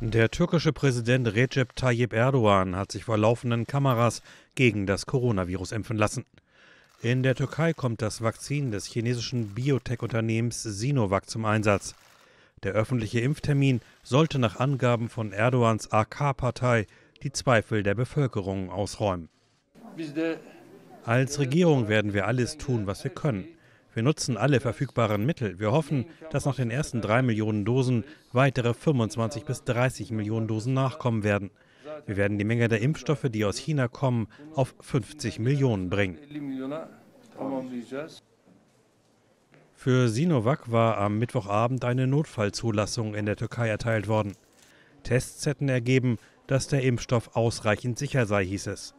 Der türkische Präsident Recep Tayyip Erdogan hat sich vor laufenden Kameras gegen das Coronavirus impfen lassen. In der Türkei kommt das Vakzin des chinesischen Biotech-Unternehmens Sinovac zum Einsatz. Der öffentliche Impftermin sollte nach Angaben von Erdogans AK-Partei die Zweifel der Bevölkerung ausräumen. Als Regierung werden wir alles tun, was wir können. Wir nutzen alle verfügbaren Mittel. Wir hoffen, dass nach den ersten drei Millionen Dosen weitere 25 bis 30 Millionen Dosen nachkommen werden. Wir werden die Menge der Impfstoffe, die aus China kommen, auf 50 Millionen bringen. Für Sinovac war am Mittwochabend eine Notfallzulassung in der Türkei erteilt worden. Tests hätten ergeben, dass der Impfstoff ausreichend sicher sei, hieß es.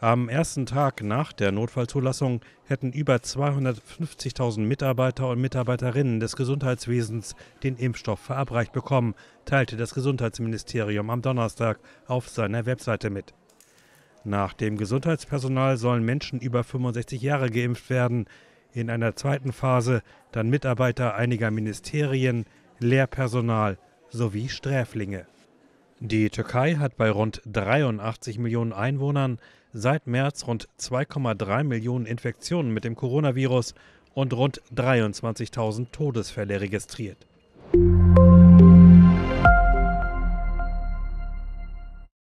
Am ersten Tag nach der Notfallzulassung hätten über 250.000 Mitarbeiter und Mitarbeiterinnen des Gesundheitswesens den Impfstoff verabreicht bekommen, teilte das Gesundheitsministerium am Donnerstag auf seiner Webseite mit. Nach dem Gesundheitspersonal sollen Menschen über 65 Jahre geimpft werden, in einer zweiten Phase dann Mitarbeiter einiger Ministerien, Lehrpersonal sowie Sträflinge. Die Türkei hat bei rund 83 Millionen Einwohnern seit März rund 2,3 Millionen Infektionen mit dem Coronavirus und rund 23.000 Todesfälle registriert.